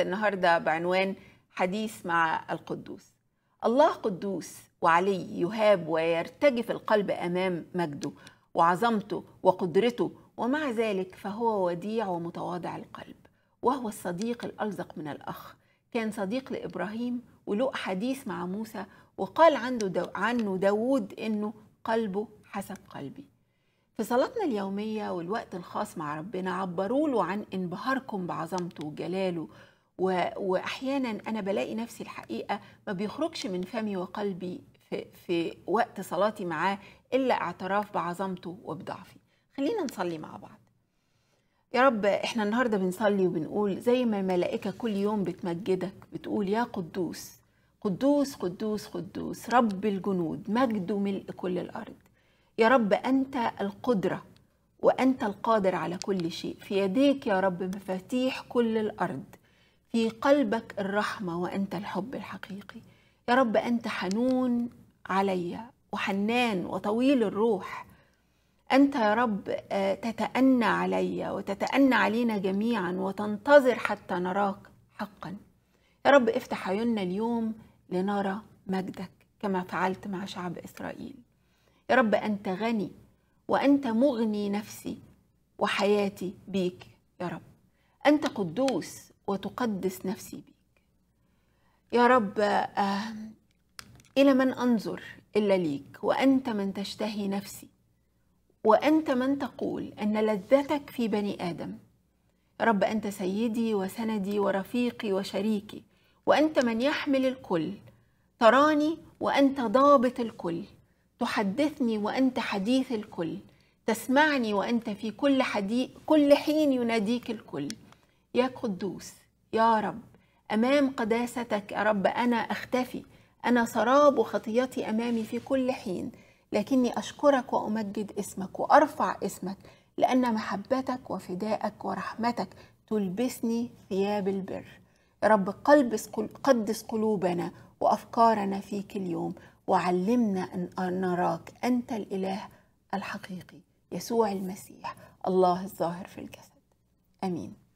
النهارده بعنوان حديث مع القدوس الله قدوس وعلي يهاب ويرتجف القلب امام مجده وعظمته وقدرته ومع ذلك فهو وديع ومتواضع القلب وهو الصديق الالزق من الاخ كان صديق لابراهيم وله حديث مع موسى وقال عنده دو عنه داوود انه قلبه حسب قلبي في صلاتنا اليومية والوقت الخاص مع ربنا عبروا له عن انبهاركم بعظمته وجلاله واحيانا انا بلاقي نفسي الحقيقه ما بيخرجش من فمي وقلبي في, في وقت صلاتي معاه الا اعتراف بعظمته وبضعفي خلينا نصلي مع بعض يا رب احنا النهارده بنصلي وبنقول زي ما الملائكه كل يوم بتمجدك بتقول يا قدوس قدوس قدوس قدوس رب الجنود مجده ملء كل الارض يا رب انت القدره وانت القادر على كل شيء في يديك يا رب مفاتيح كل الارض في قلبك الرحمة وأنت الحب الحقيقي يا رب أنت حنون علي وحنان وطويل الروح أنت يا رب آه، تتأنى علي وتتأنى علينا جميعا وتنتظر حتى نراك حقا يا رب افتح عيوننا اليوم لنرى مجدك كما فعلت مع شعب إسرائيل يا رب أنت غني وأنت مغني نفسي وحياتي بيك يا رب أنت قدوس وتقدس نفسي بيك يا رب الى من انظر الا ليك وانت من تشتهي نفسي وانت من تقول ان لذتك في بني ادم يا رب انت سيدي وسندي ورفيقي وشريكي وانت من يحمل الكل تراني وانت ضابط الكل تحدثني وانت حديث الكل تسمعني وانت في كل حديث كل حين يناديك الكل يا قدوس يا رب امام قداستك يا رب انا اختفي انا سراب خطيتي امامي في كل حين لكني اشكرك وامجد اسمك وارفع اسمك لان محبتك وفدائك ورحمتك تلبسني ثياب البر يا رب قدس قلوبنا وافكارنا فيك اليوم وعلمنا ان نراك انت الاله الحقيقي يسوع المسيح الله الظاهر في الجسد امين